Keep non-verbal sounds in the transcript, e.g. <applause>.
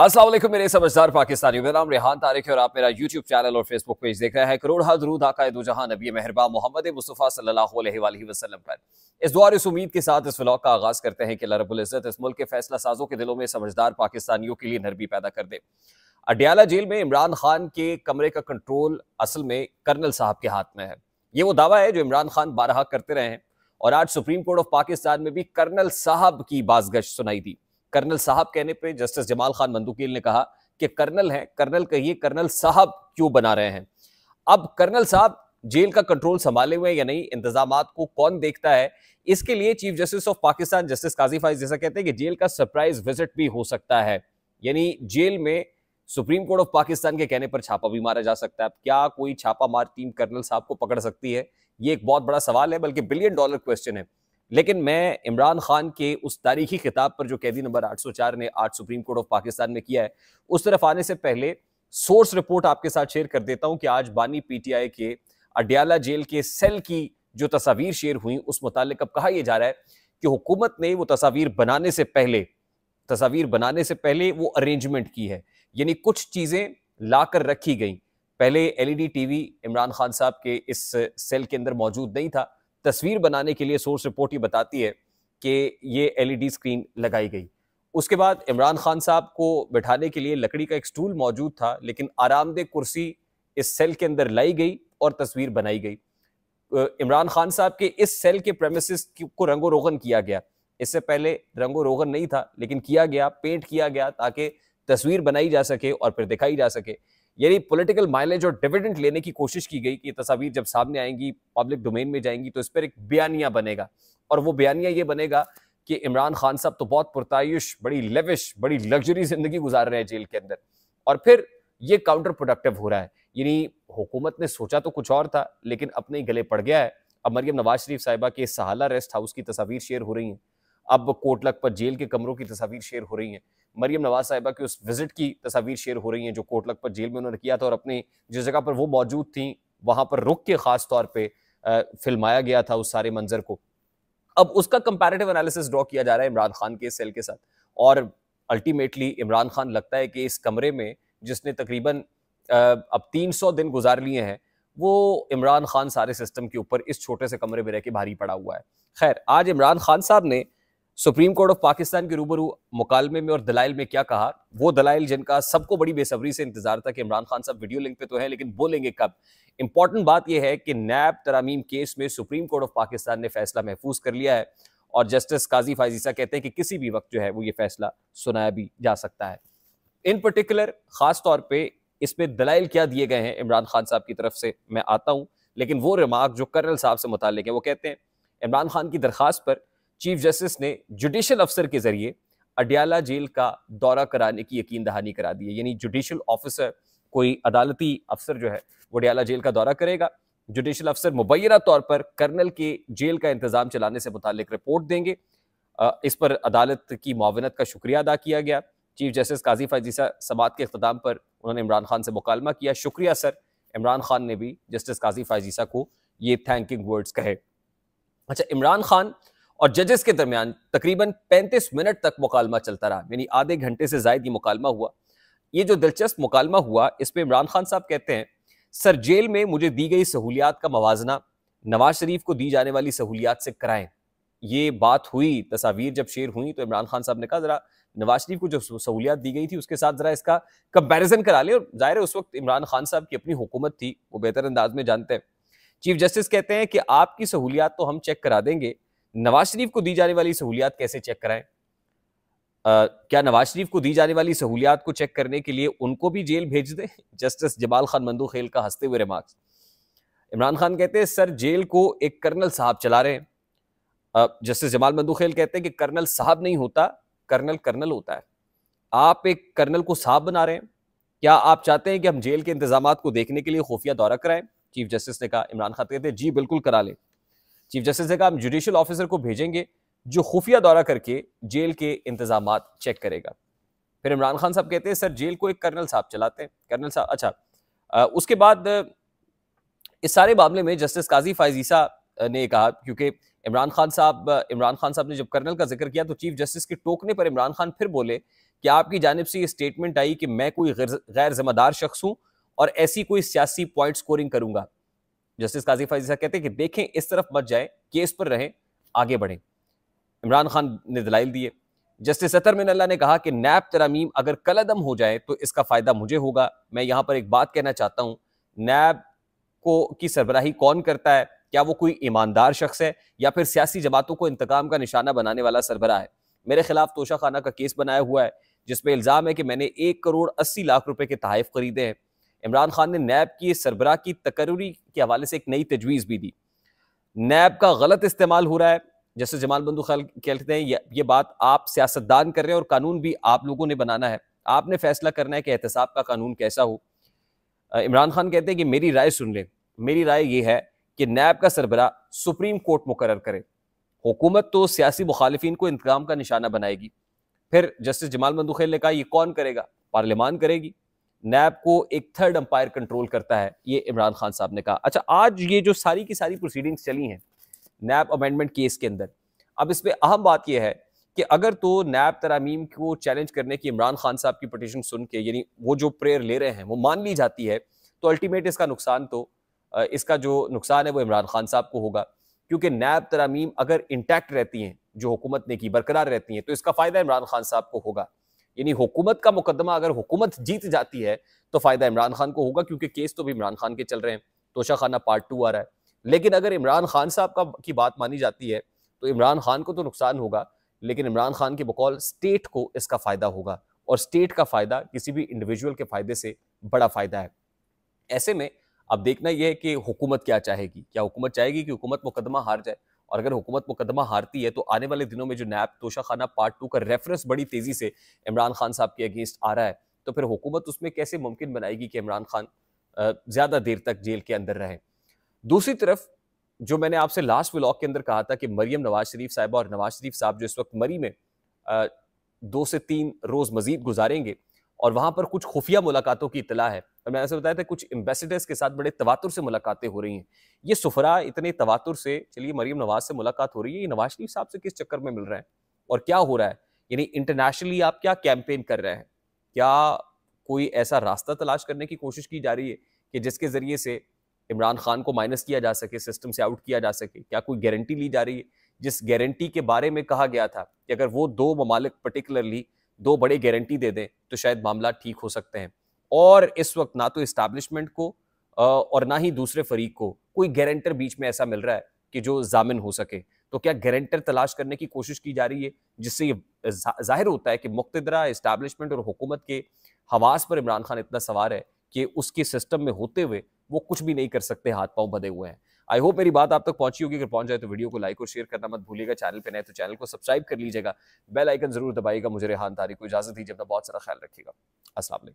असल मेरे समझदार पाकिस्तानी मेरा नाम रेहान तारिक है और आप मेरा यूट्यूब चैनल और फेसबुक पेज देख रहे हैं करोड़ हज दरूद आकायद जहां नबी मेहरबा मोहम्मद मुस्तफ़ा सल्ला वसलम पर इस द्वार इस उम्मीद के साथ इस व्लॉग का आगाज़ करते हैं कि लरबुल्ज़त इस मुल्क के फैसला साजों के दिलों में समझदार पाकिस्तानियों के लिए नरबी पैदा कर दे अडियाला जेल में इमरान खान के कमरे का कंट्रोल असल में कर्नल साहब के हाथ में है ये वो दावा है जो इमरान खान बारहा करते रहे हैं और आज सुप्रीम कोर्ट ऑफ पाकिस्तान में भी कर्नल साहब की बाजगश सुनाई दी कर्नल साहब कहने पे जस्टिस जमाल खान मंदुकील ने कहा कि कर्नल हैं कर्नल कहिए कर्नल साहब क्यों बना रहे हैं अब कर्नल साहब जेल का कंट्रोल संभाले हुए या नहीं इंतजाम को कौन देखता है इसके लिए chief justice of Pakistan justice Qazi Faez जैसा कहते हैं कि जेल का सरप्राइज विजिट भी हो सकता है यानी जेल में सुप्रीम कोर्ट ऑफ पाकिस्तान के कहने पर छापा भी मारा जा सकता है क्या कोई छापा मार टीम कर्नल साहब को पकड़ सकती है ये एक बहुत बड़ा सवाल है बल्कि बिलियन डॉलर क्वेश्चन है लेकिन मैं इमरान खान के उस तारीखी खिताब पर जो कैदी नंबर 804 ने आज सुप्रीम कोर्ट ऑफ पाकिस्तान में किया है उस तरफ आने से पहले सोर्स रिपोर्ट आपके साथ शेयर कर देता हूं कि आज बानी पीटीआई के अडियाला जेल के सेल की जो तस्वीर शेयर हुई उस मुतालिक अब कहा यह जा रहा है कि हुकूमत ने वो तस्वीर बनाने से पहले तस्वीर बनाने से पहले वो अरेंजमेंट की है यानी कुछ चीज़ें लाकर रखी गई पहले एलईडी टीवी इमरान खान साहब के इस सेल के अंदर मौजूद नहीं था तस्वीर बनाने के लिए सोर्स रिपोर्ट ये बताती है कि ये एलईडी स्क्रीन e लगाई गई उसके बाद इमरान खान साहब को बैठाने के लिए लकड़ी का एक स्टूल मौजूद था लेकिन आरामदेह कुर्सी इस सेल के अंदर लाई गई और तस्वीर बनाई गई इमरान खान साहब के इस सेल के प्रेमिस को रंगो रोगन किया गया इससे पहले रंगो रोगन नहीं था लेकिन किया गया पेंट किया गया ताकि तस्वीर बनाई जा सके और फिर दिखाई जा सके यानी पॉलिटिकल माइलेज और डिविडेंट लेने की कोशिश की गई कि तस्वीर जब सामने आएंगी पब्लिक डोमेन में जाएंगी तो इस पर एक बयानिया बनेगा और वो बयानिया ये बनेगा कि इमरान खान साहब तो बहुत पुरतायुश बड़ी लेविश बड़ी लग्जरी जिंदगी गुजार रहे हैं जेल के अंदर और फिर ये काउंटर प्रोडक्टिव हो रहा है यानी हुकूमत ने सोचा तो कुछ और था लेकिन अपने गले पड़ गया है अब मरियम नवाज शरीफ साहिबा के सहाला रेस्ट हाउस की तस्वीर शेयर हो रही हैं अब कोटलक पर जेल के कमरों की तस्वीर शेयर हो रही हैं मरियम नवाज साहिबा की उस विजिट की तस्वीर शेयर हो रही हैं जो कोटलक पर जेल में उन्होंने किया था और अपनी जिस जगह पर वो मौजूद थी वहां पर रुक के ख़ास तौर पर फिल्माया गया था उस सारे मंजर को अब उसका कंपैरेटिव एनालिसिस ड्रॉ किया जा रहा है इमरान खान के सेल के साथ और अल्टीमेटली इमरान खान लगता है कि इस कमरे में जिसने तकरीबन अब 300 दिन गुजार लिए हैं वो इमरान खान सारे सिस्टम के ऊपर इस छोटे से कमरे में रह के भारी पड़ा हुआ है खैर आज इमरान खान साहब ने सुप्रीम कोर्ट ऑफ पाकिस्तान के रूबरू मुकालमे में और दलाइल में क्या कहा वो दलाइल जिनका सबको बड़ी बेसब्री से इंतजार था कि इमरान खान साहब वीडियो लिंक पे तो हैं लेकिन बोलेंगे कब इंपॉर्टेंट बात यह है कि नैब तरामीम केस में सुप्रीम कोर्ट ऑफ पाकिस्तान ने फैसला महफूज कर लिया है और जस्टिस काजी फाइजीसा कहते हैं कि किसी भी वक्त जो है वो ये फैसला सुनाया भी जा सकता है इन पर्टिकुलर खास तौर पर इसमें दलाइल क्या दिए गए हैं इमरान खान साहब की तरफ से मैं आता हूँ लेकिन वो रिमार्क जो कर्नल साहब से मुतल है वो कहते हैं इमरान खान की दरख्वास्त पर चीफ जस्टिस ने जुडिशल अफसर के जरिए अडियाला जेल का दौरा कराने की यकीन दहानी करा दी है यानी जुडिशल ऑफिसर कोई अदालती अफसर जो है वो अडियाला जेल का दौरा करेगा जुडिशल अफसर मुबैना तौर पर कर्नल के जेल का इंतजाम चलाने से मुतक रिपोर्ट देंगे इस पर अदालत की मावनत का शुक्रिया अदा किया गया चीफ जस्टिस काजी फाजीसा समात के अख्ताम पर उन्होंने इमरान खान से मुकालमा किया शुक्रिया सर इमरान खान ने भी जस्टिस काजी फाजीसा को ये थैंकिंग वर्ड्स कहे अच्छा इमरान खान और जजेस के दरमियान तकरीबन 35 मिनट तक मुकालमा चलता रहा यानी आधे घंटे से जायद ये मुकालमा हुआ ये जो दिलचस्प मुकालमा हुआ इस पर इमरान खान साहब कहते हैं सर जेल में मुझे दी गई सहूलियात का मवाजना नवाज शरीफ को दी जाने वाली सहूलियात से कराएं ये बात हुई तस्वीर जब शेयर हुई तो इमरान खान साहब ने कहा ज़रा नवाज शरीफ को जो सहूलियात दी गई थी उसके साथ ज़रा इसका कंपैरिजन करा ले और ज़ाहिर है उस वक्त इमरान खान साहब की अपनी हुकूमत थी वो बेहतर अंदाज में जानते हैं चीफ जस्टिस कहते हैं कि आपकी सहूलियात तो हम चेक करा देंगे नवाज शरीफ को दी जाने वाली सहूलियात कैसे चेक कराएं क्या नवाज शरीफ को दी जाने वाली सहूलियात को चेक करने के लिए उनको भी जेल भेज दें जस्टिस <laughs> जमाल खान मंदू खेल का हंसते हुए रिमार्क्स इमरान खान कहते हैं सर जेल को एक कर्नल साहब चला रहे हैं जस्टिस जमाल मंदू खेल कहते हैं कि कर्नल साहब नहीं होता कर्नल कर्नल होता है आप एक कर्नल को साहब बना रहे हैं क्या आप चाहते हैं कि हम जेल के इंतजाम को देखने के लिए खुफिया दौरा कराएं चीफ जस्टिस ने कहा इमरान खान कहते हैं जी बिल्कुल करा लें चीफ जस्टिस ने कहा हम जुडिशियल ऑफिसर को भेजेंगे जो खुफिया दौरा करके जेल के इंतजाम चेक करेगा फिर इमरान खान साहब कहते हैं सर जेल को एक कर्नल साहब चलाते हैं कर्नल साहब अच्छा आ, उसके बाद इस सारे मामले में जस्टिस काजी फायजीसा ने कहा क्योंकि इमरान खान साहब इमरान खान साहब ने जब कर्नल का जिक्र किया तो चीफ जस्टिस के टोकने पर इमरान खान फिर बोले कि आपकी जानब से ये स्टेटमेंट आई कि मैं कोई गैर जिम्मेदार शख्स हूँ और ऐसी कोई सियासी पॉइंट स्कोरिंग करूंगा जस्टिस काजी फैजा कहते हैं कि देखें इस तरफ मत जाए केस पर रहें आगे बढ़ें इमरान खान ने दलाइल दिए जस्टिस सतर मिन अल्लाह ने कहा कि नैब तरामीम अगर कलदम हो जाए तो इसका फ़ायदा मुझे होगा मैं यहाँ पर एक बात कहना चाहता हूँ नैब को की सरबराही कौन करता है क्या वो कोई ईमानदार शख्स है या फिर सियासी जमातों को इंतकाम का निशाना बनाने वाला सरबरा है मेरे खिलाफ तोशा खाना का केस बनाया हुआ है जिसमें इल्ज़ाम है कि मैंने एक करोड़ अस्सी लाख रुपए के तहफ़ खरीदे हैं इमरान खान ने नैब की सरबराह की तकरूरी के हवाले से एक नई तजवीज़ भी दी नैब का गलत इस्तेमाल हो रहा है जैसे जमाल बंधु खाल कहते हैं ये, बात आप सियासतदान कर रहे हैं और कानून भी आप लोगों ने बनाना है आपने फैसला करना है कि एहतसाब का कानून कैसा हो इमरान खान कहते हैं कि मेरी राय सुन लें मेरी राय ये है कि नैब का सरबरा सुप्रीम कोर्ट मुकर करे हुकूमत तो सियासी मुखालफी को इंतकाम का निशाना बनाएगी फिर जस्टिस जमाल मंदूखेल ने कहा यह कौन करेगा पार्लियामान करेगी नैब को एक थर्ड अंपायर कंट्रोल करता है ये इमरान खान साहब ने कहा अच्छा आज ये जो सारी की सारी प्रोसीडिंग्स चली हैं नैब अमेंडमेंट केस के अंदर अब इसमें अहम बात यह है कि अगर तो नैब तरामीम को चैलेंज करने की इमरान खान साहब की पटिशन सुन के यानी वो जो प्रेयर ले रहे हैं वो मान ली जाती है तो अल्टीमेट इसका नुकसान तो इसका जो नुकसान है वो इमरान खान साहब को होगा क्योंकि नैब तरामीम अगर इंटैक्ट रहती हैं जो हुकूमत ने की बरकरार रहती हैं तो इसका फ़ायदा इमरान खान साहब को होगा यानी हुकूमत का मुकदमा अगर हुकूमत जीत जाती है तो फ़ायदा इमरान खान को होगा क्योंकि केस तो भी इमरान खान के चल रहे हैं तोशा खाना पार्ट टू आ रहा है लेकिन अगर इमरान खान साहब का की बात मानी जाती है तो इमरान खान को तो नुकसान होगा लेकिन इमरान खान के बकौल स्टेट को इसका फ़ायदा होगा और स्टेट का फ़ायदा किसी भी इंडिविजुअल के फ़ायदे से बड़ा फ़ायदा है ऐसे में अब देखना यह है कि हुकूमत क्या चाहेगी क्या हुकूमत चाहेगी कि हुकूमत मुकदमा हार जाए और अगर हुकूमत मुकदमा हारती है तो आने वाले दिनों में जो नैब तोशाखाना पार्ट टू का रेफरेंस बड़ी तेज़ी से इमरान खान साहब के अगेंस्ट आ रहा है तो फिर हुकूमत उसमें कैसे मुमकिन बनाएगी कि इमरान खान ज़्यादा देर तक जेल के अंदर रहे दूसरी तरफ जो मैंने आपसे लास्ट व्लॉग के अंदर कहा था कि मरियम नवाज शरीफ साहब और नवाज शरीफ साहब जो इस वक्त मरी में दो से तीन रोज़ मजीद गुजारेंगे और वहाँ पर कुछ खुफिया मुलाकातों की इतला है और मैंने ऐसे बताया था कुछ एम्बेसडर्स के साथ बड़े तवातुर से मुलाकातें हो रही हैं ये सुफरा इतने तवातुर से चलिए मरीम नवाज से मुलाकात हो रही है ये नवाज शरीफ साहब से किस चक्कर में मिल रहा है और क्या हो रहा है यानी इंटरनेशनली आप क्या कैंपेन कर रहे हैं क्या कोई ऐसा रास्ता तलाश करने की कोशिश की जा रही है कि जिसके ज़रिए से इमरान खान को माइनस किया जा सके सिस्टम से आउट किया जा सके क्या कोई गारंटी ली जा रही है जिस गारंटी के बारे में कहा गया था कि अगर वो दो ममालिक पर्टिकुलरली दो बड़े गारंटी दे दें तो शायद मामला ठीक हो सकते हैं और इस वक्त ना तो इस्टेब्लिशमेंट को और ना ही दूसरे फरीक को कोई गारंटर बीच में ऐसा मिल रहा है कि जो जामिन हो सके तो क्या गारंटर तलाश करने की कोशिश की जा रही है जिससे ये जाहिर होता है कि मुख्तरा इस्टेब्लिशमेंट और हुकूमत के हवास पर इमरान खान इतना सवार है कि उसके सिस्टम में होते हुए वो कुछ भी नहीं कर सकते हाथ पांव बधे हुए हैं आई होप मेरी बात आप तक पहुंची होगी अगर पहुंच जाए तो वीडियो को लाइक और शेयर करना मत भूलिएगा चैनल पर नए तो चैनल को सब्सक्राइब कर लीजिएगा बेल आइकन जरूर दबाइएगा मुझे रेहान तारी को इजाजत दीजिए अपना बहुत सारा ख्याल रखिएगा असल